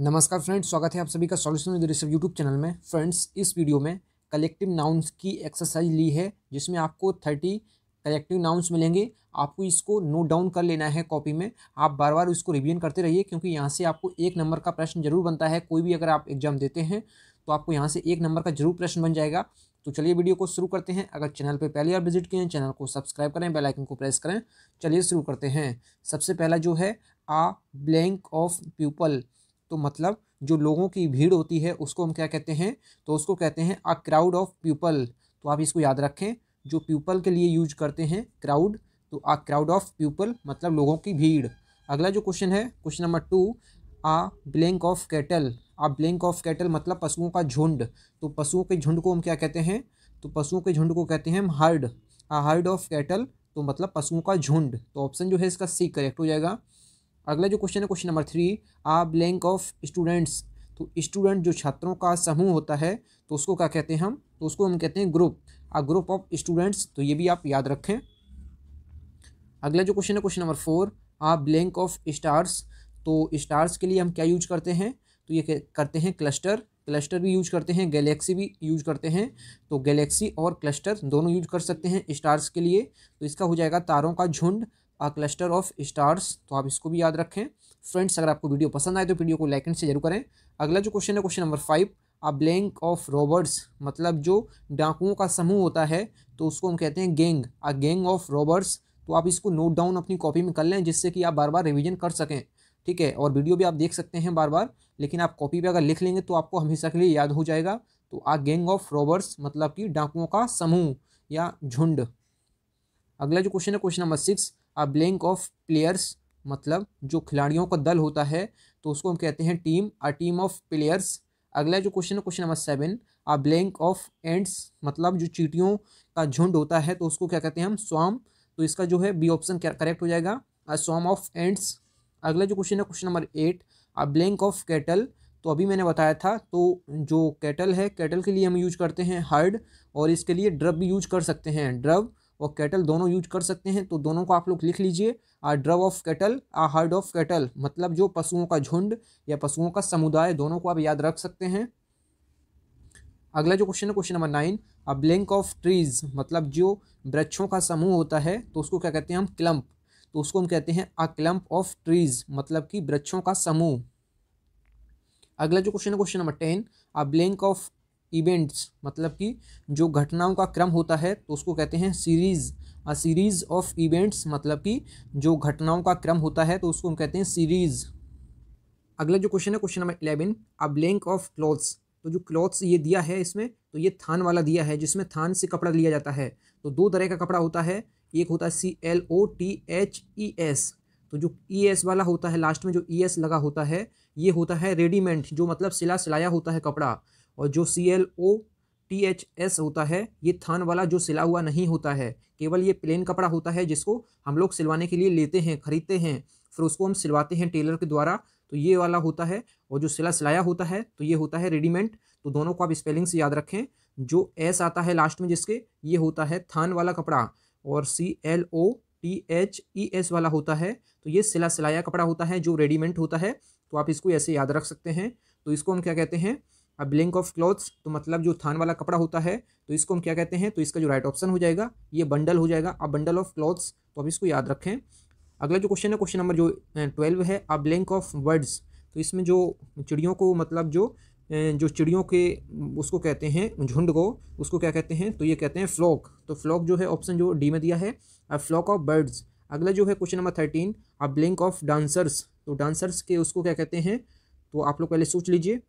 नमस्कार फ्रेंड्स स्वागत है आप सभी का सॉल्यूशन विद यूट्यूब चैनल में फ्रेंड्स इस वीडियो में कलेक्टिव नाउन्स की एक्सरसाइज ली है जिसमें आपको थर्टी कलेक्टिव नाउन्स मिलेंगे आपको इसको नोट डाउन कर लेना है कॉपी में आप बार बार इसको रिवीजन करते रहिए क्योंकि यहाँ से आपको एक नंबर का प्रश्न जरूर बनता है कोई भी अगर आप एग्जाम देते हैं तो आपको यहाँ से एक नंबर का जरूर प्रश्न बन जाएगा तो चलिए वीडियो को शुरू करते हैं अगर चैनल पर पहली बार विजिट किए हैं चैनल को सब्सक्राइब करें बेल आइकन को प्रेस करें चलिए शुरू करते हैं सबसे पहला जो है आ ब्लैंक ऑफ पीपल तो मतलब जो लोगों की भीड़ होती है उसको हम क्या कहते हैं तो उसको कहते हैं अ क्राउड ऑफ पीपल तो आप इसको याद रखें जो पीपल के लिए यूज करते हैं क्राउड तो आ क्राउड ऑफ पीपल मतलब लोगों की भीड़ अगला जो क्वेश्चन है question number two a blank of cattle a blank of cattle मतलब पशुओं का झुंड तो पशुओं के झुंड को हम क्या कहते हैं तो पशुओं के झुंड को कहते हैं हम herd a herd of cattle तो मतलब पशुओं का झुंड तो ऑप्शन जो है इसका सी करेक्ट हो जाएगा अगला जो क्वेश्चन है question number three a blank of students तो स्टूडेंट जो छात्रों का समूह होता है तो उसको क्या कहते हैं हम तो उसको हम कहते हैं group a group of students तो ये भी आप याद रखें अगला जो क्वेश्चन है question number four a blank of stars तो स्टार्स के लिए हम क्या यूज करते हैं तो ये करते हैं क्लस्टर क्लस्टर भी यूज करते हैं गैलेक्सी भी यूज करते हैं तो गैलेक्सी और क्लस्टर दोनों यूज कर सकते हैं स्टार्स के लिए तो इसका हो जाएगा तारों का झुंड अ क्लस्टर ऑफ स्टार्स तो आप इसको भी याद रखें फ्रेंड्स अगर आपको वीडियो पसंद आए तो वीडियो को लाइक एंड से जरूर करें अगला जो क्वेश्चन है question number five a blank of robbers मतलब जो डाकुओं का समूह होता है तो उसको हम कहते हैं गेंग अ गेंग ऑफ रॉबर्ट्स तो आप इसको नोट डाउन अपनी कॉपी में कर लें जिससे कि आप बार बार रिविजन कर सकें ठीक है और वीडियो भी आप देख सकते हैं बार बार लेकिन आप कॉपी पर अगर लिख लेंगे तो आपको हमेशा के लिए याद हो जाएगा तो आ गेंग ऑफ रॉबर्ट्स मतलब कि डाकुओं का समूह या झुंड अगला जो क्वेश्चन है question number six a blank of players मतलब जो खिलाड़ियों का दल होता है तो उसको हम कहते हैं team a team of players अगला जो क्वेश्चन है question number seven a blank of ants मतलब जो चीटियों का झुंड होता है तो उसको क्या कहते हैं हम स्वाम तो इसका जो है बी ऑप्शन करेक्ट हो जाएगा अ स्वाम ऑफ एंड्स अगला जो क्वेश्चन है question number eight a blank of cattle तो अभी मैंने बताया था तो जो कैटल है कैटल के लिए हम यूज करते हैं हर्ड और इसके लिए ड्रब भी यूज कर सकते हैं ड्रब और कैटल दोनों यूज कर सकते हैं तो दोनों को आप लोग लिख लीजिए a drove of cattle a herd of cattle मतलब जो पशुओं का झुंड या पशुओं का समुदाय दोनों को आप याद रख सकते हैं अगला जो क्वेश्चन है question number nine a blank of trees मतलब जो वृक्षों का समूह होता है तो उसको क्या कहते हैं हम क्लम्प तो उसको हम कहते हैं अ क्लम्प ऑफ ट्रीज मतलब कि वृक्षों का समूह अगला जो क्वेश्चन है question number ten a blank of events मतलब कि जो घटनाओं का क्रम होता है तो उसको कहते हैं series a series of events मतलब कि जो घटनाओं का क्रम होता है तो उसको हम कहते हैं सीरीज़ अगला जो क्वेश्चन है question number eleven a blank of cloths तो जो क्लॉथ्स ये दिया है इसमें तो ये थान वाला दिया है जिसमें थान से कपड़ा लिया जाता है तो दो तरह का कपड़ा होता है एक होता है C L O T H E S तो जो ई e एस वाला होता है लास्ट में जो ई e एस लगा होता है ये होता है रेडीमेड जो मतलब सिला सिलाया होता है कपड़ा और जो C L O T H S होता है ये थान वाला जो सिला हुआ नहीं होता है केवल ये प्लेन कपड़ा होता है जिसको हम लोग सिलवाने के लिए लेते हैं खरीदते हैं फिर उसको हम सिलवाते हैं टेलर के द्वारा तो ये वाला होता है और जो सिला सिलाया होता है तो ये होता है रेडीमेड तो दोनों को आप स्पेलिंग से याद रखें जो एस आता है लास्ट में जिसके ये होता है थान वाला कपड़ा और C L O T H E S वाला होता है तो ये सिला सिलाया कपड़ा होता है जो रेडीमेड होता है तो आप इसको ऐसे याद रख सकते हैं तो इसको हम क्या कहते हैं अब ब्लैंक ऑफ क्लॉथ्स तो मतलब जो थान वाला कपड़ा होता है तो इसको हम क्या कहते हैं तो इसका जो राइट ऑप्शन हो जाएगा ये बंडल हो जाएगा अब बंडल ऑफ क्लॉथ्स तो अब इसको याद रखें अगला जो क्वेश्चन है क्वेश्चन नंबर जो ट्वेल्व है अब ब्लैंक ऑफ वर्ड्स तो इसमें जो चिड़ियों को मतलब जो जो चिड़ियों के उसको कहते हैं झुंड को उसको क्या कहते हैं तो ये कहते हैं फ्लॉक तो फ्लॉक जो है ऑप्शन जो डी में दिया है अब फ्लॉक ऑफ बर्ड्स अगला जो है क्वेश्चन नंबर थर्टीन अब ब्लिंक ऑफ डांसर्स तो डांसर्स के उसको क्या कहते हैं तो आप लोग पहले सोच लीजिए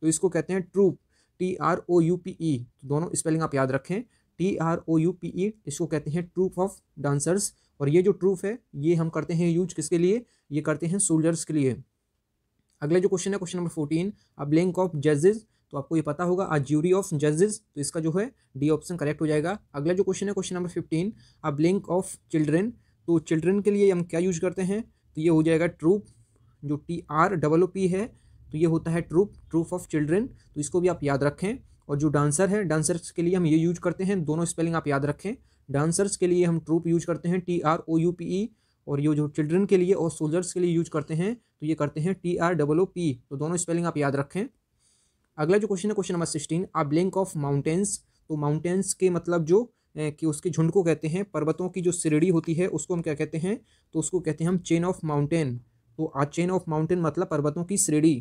तो इसको कहते हैं troupe T R O U P E दोनों स्पेलिंग आप याद रखें T R O U P E इसको कहते हैं ट्रूप ऑफ डांसर्स और ये जो ट्रूप है ये हम करते हैं यूज किसके लिए ये करते हैं सोल्जर्स के लिए अगला जो क्वेश्चन है question number fourteen a blank of जजेज तो आपको ये पता होगा अ ज्यूरी ऑफ जजेज तो इसका जो है डी ऑप्शन करेक्ट हो जाएगा अगला जो क्वेश्चन है क्वेश्चन नंबर फिफ्टीन अब ब्लैंक ऑफ चिल्ड्रेन तो चिल्ड्रेन के लिए हम क्या यूज करते हैं तो ये हो जाएगा ट्रूप जो T R double O P है तो ये होता है ट्रूप ट्रूफ ऑफ चिल्ड्रेन तो इसको भी आप याद रखें और जो डांसर है डांसर्स के लिए हम ये यूज करते हैं दोनों स्पेलिंग आप याद रखें डांसर्स के लिए हम ट्रूप यूज करते हैं T R O U P E और ये जो चिल्ड्रन के लिए और सोल्जर्स के लिए यूज करते हैं तो ये करते हैं T R double O P तो दोनों स्पेलिंग आप याद रखें अगला जो क्वेश्चन है question number sixteen a blank of mountains तो माउंटेन्स के मतलब जो कि उसके झुंड को कहते हैं पर्वतों की जो सीढ़ी होती है उसको हम क्या कहते हैं तो उसको कहते हैं हम चेन ऑफ माउंटेन तो आ चेन ऑफ माउंटेन मतलब पर्वतों की श्रेणी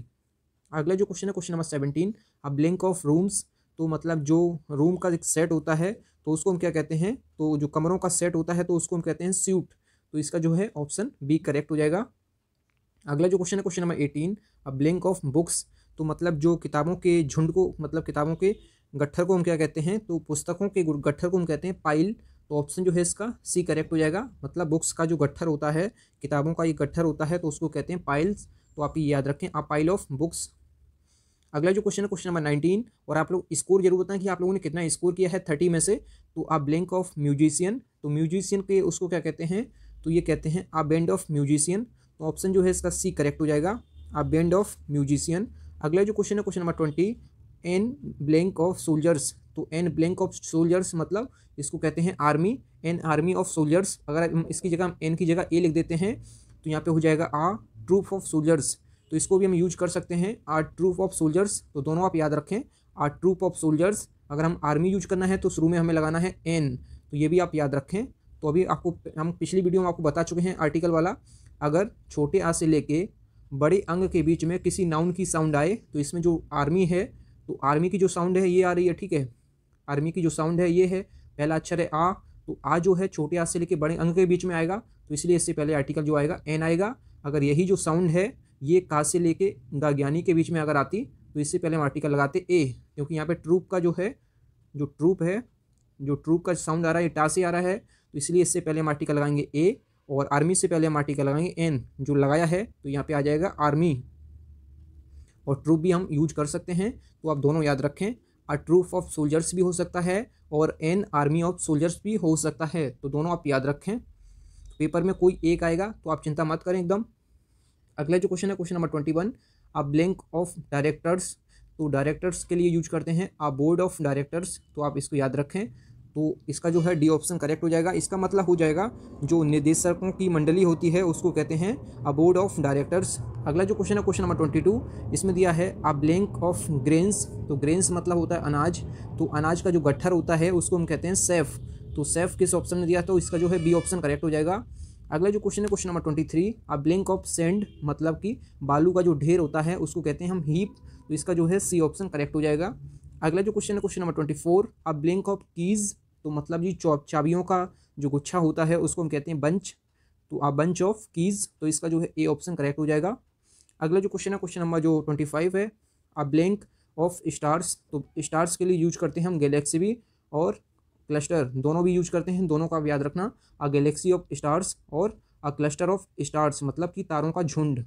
अगला जो क्वेश्चन है क्वेश्चन नंबर सेवनटीन अब लिंक ऑफ रूम्स तो मतलब जो रूम का एक सेट होता है तो उसको हम क्या कहते हैं तो जो कमरों का सेट होता है तो उसको हम कहते हैं सूट तो इसका जो है ऑप्शन बी करेक्ट हो जाएगा अगला जो क्वेश्चन है क्वेश्चन नंबर एटीन अब लिंक ऑफ बुक्स तो मतलब जो किताबों के झुंड को मतलब किताबों के गट्ठर को हम क्या कहते हैं तो पुस्तकों के गट्ठर को हम कहते हैं पाइल तो ऑप्शन जो है इसका सी करेक्ट हो जाएगा मतलब बुक्स का जो गट्ठर होता है किताबों का ये गट्ठर होता है तो उसको कहते हैं पाइल्स तो आप ये याद रखें आप पाइल ऑफ बुक्स अगला जो क्वेश्चन है क्वेश्चन नंबर नाइनटीन और आप लोग स्कोर जरूर बताएं कि आप लोगों ने कितना स्कोर किया है थर्टी में से तो आप ब्लैंक ऑफ म्यूजिशियन तो म्यूजिशियन के उसको क्या कहते हैं तो ये कहते हैं आ बैंड ऑफ म्यूजिशियन तो ऑप्शन जो है इसका सी करेक्ट हो जाएगा आ बैंड ऑफ म्यूजिशियन अगला जो क्वेश्चन है question number twenty an blank of soldiers तो एन ब्लैंक ऑफ सोल्जर्स मतलब इसको कहते हैं army an army of soldiers अगर इसकी जगह एन की जगह ए लिख देते हैं तो यहाँ पे हो जाएगा आ ट्रूप ऑफ सोल्जर्स तो इसको भी हम यूज कर सकते हैं आर ट्रूप ऑफ सोल्जर्स तो दोनों आप याद रखें आर ट्रूप ऑफ सोल्जर्स अगर हम आर्मी यूज करना है तो शुरू में हमें लगाना है एन तो ये भी आप याद रखें तो अभी आपको हम पिछली वीडियो में आपको बता चुके हैं आर्टिकल वाला अगर छोटे आ से लेके बड़े अंग के बीच में किसी नाउन की साउंड आए तो इसमें जो आर्मी है तो आर्मी की जो साउंड है ये आ रही है ठीक है आर्मी की जो साउंड है ये है पहला अक्षर है आ तो आ जो है छोटे आ से लेके बड़े अंग के बीच में आएगा तो इसलिए इससे पहले आर्टिकल जो आएगा एन आएगा अगर यही जो साउंड है ये का से लेके गाग्यानी के बीच में अगर आती तो इससे पहले हम आर्टिकल लगाते ए क्योंकि यहाँ पे ट्रूप का जो है जो ट्रूप है जो ट्रूप का साउंड आ रहा है टा से आ रहा है तो इसलिए इससे पहले हम आर्टिकल लगाएंगे ए और आर्मी से पहले हम आर्टिकल लगाएंगे एन जो लगाया है तो यहाँ पर आ जाएगा आर्मी और ट्रूप भी हम यूज कर सकते हैं तो आप दोनों याद रखें अ ट्रूप ऑफ सोल्जर्स भी हो सकता है और एन आर्मी ऑफ सोल्जर्स भी हो सकता है तो दोनों आप याद रखें पेपर में कोई एक आएगा तो आप चिंता मत करें एकदम अगला जो क्वेश्चन है question number twenty one a blank of directors तो डायरेक्टर्स के लिए यूज करते हैं अ बोर्ड ऑफ डायरेक्टर्स तो आप इसको याद रखें तो इसका जो है डी ऑप्शन करेक्ट हो जाएगा इसका मतलब हो जाएगा जो निदेशकों की मंडली होती है उसको कहते हैं अ बोर्ड ऑफ डायरेक्टर्स अगला जो क्वेश्चन है क्वेश्चन नंबर ट्वेंटी टू इसमें दिया है अ ब्लैंक ऑफ ग्रेन्स तो ग्रेन्स मतलब होता है अनाज तो अनाज का जो गट्ठर होता है उसको हम कहते हैं सेफ तो सेफ किस ऑप्शन में दिया तो इसका जो है बी ऑप्शन करेक्ट हो जाएगा अगला जो क्वेश्चन है क्वेश्चन नंबर ट्वेंटी थ्री अब ब्लिंक ऑफ सेंड मतलब कि बालू का जो ढेर होता है उसको कहते हैं हम हीप तो इसका जो है सी ऑप्शन करेक्ट हो जाएगा अगला जो क्वेश्चन है क्वेश्चन नंबर ट्वेंटी फोर अब ब्लिंक ऑफ कीज़ तो मतलब जी चौप चाबियों का जो गुच्छा होता है उसको हम कहते हैं बंच तो आप बंच ऑफ कीज़ तो इसका जो है ए ऑप्शन करेक्ट हो जाएगा अगला जो क्वेश्चन है क्वेश्चन नंबर जो ट्वेंटी फाइव है अब ब्लैंक ऑफ स्टार्स तो स्टार्स के लिए यूज करते हैं हम गैलेक्सी भी और क्लस्टर दोनों भी यूज करते हैं दोनों का याद रखना अ गैलेक्सी ऑफ स्टार्स और अ क्लस्टर ऑफ स्टार्स मतलब कि तारों का झुंड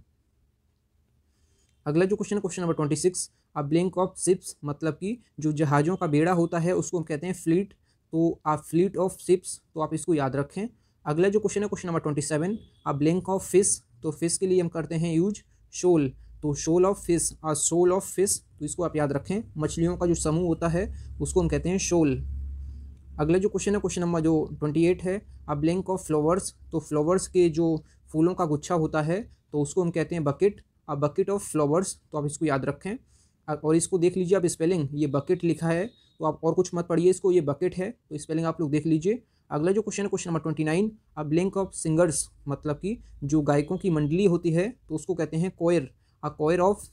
अगला जो क्वेश्चन है question number twenty six a blank of ships मतलब कि जो जहाज़ों का बेड़ा होता है उसको हम कहते हैं फ्लीट तो आप फ्लीट ऑफ सिप्स तो आप इसको याद रखें अगला जो क्वेश्चन है question number twenty seven a blank of fish तो फिश के लिए हम करते हैं यूज शोल तो shoal of fish a shoal of fish तो इसको आप याद रखें मछलियों का जो समूह होता है उसको हम कहते हैं शोल अगला जो क्वेश्चन है क्वेश्चन नंबर जो ट्वेंटी एट है अ ब्लैंक ऑफ फ्लावर्स तो फ्लावर्स के जो फूलों का गुच्छा होता है तो उसको हम कहते हैं bucket a bucket of flowers तो आप इसको याद रखें और इसको देख लीजिए आप स्पेलिंग ये बकेट लिखा है तो आप और कुछ मत पढ़िए इसको ये बकेट है तो स्पेलिंग आप लोग देख लीजिए अगला जो क्वेश्चन है question number twenty nine a blank of singers मतलब कि जो गायकों की मंडली होती है तो उसको कहते हैं कोयर अ कोयर ऑफ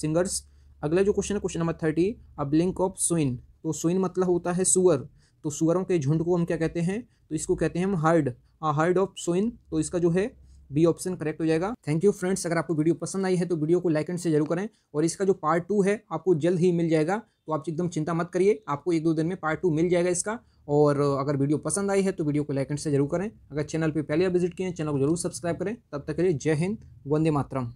सिंगर्स अगला जो क्वेश्चन है question number thirty a blank of swine तो सुइन मतलब होता है सुअर तो सुअरों के झुंड को हम क्या कहते हैं तो इसको कहते हैं हम हर्ड हर्ड ऑफ सोइन तो इसका जो है बी ऑप्शन करेक्ट हो जाएगा थैंक यू फ्रेंड्स अगर आपको वीडियो पसंद आई है तो वीडियो को लाइक एंड से जरूर करें और इसका जो पार्ट टू है आपको जल्द ही मिल जाएगा तो आप एकदम चिंता मत करिए आपको एक दो दिन में पार्ट टू मिल जाएगा इसका और अगर वीडियो पसंद आई है तो वीडियो को लाइक एंड से जरूर करें अगर चैनल पर पहले विजिट किए चैनल को जरूर सब्सक्राइब करें तब तक के लिए जय हिंद वंदे मातरम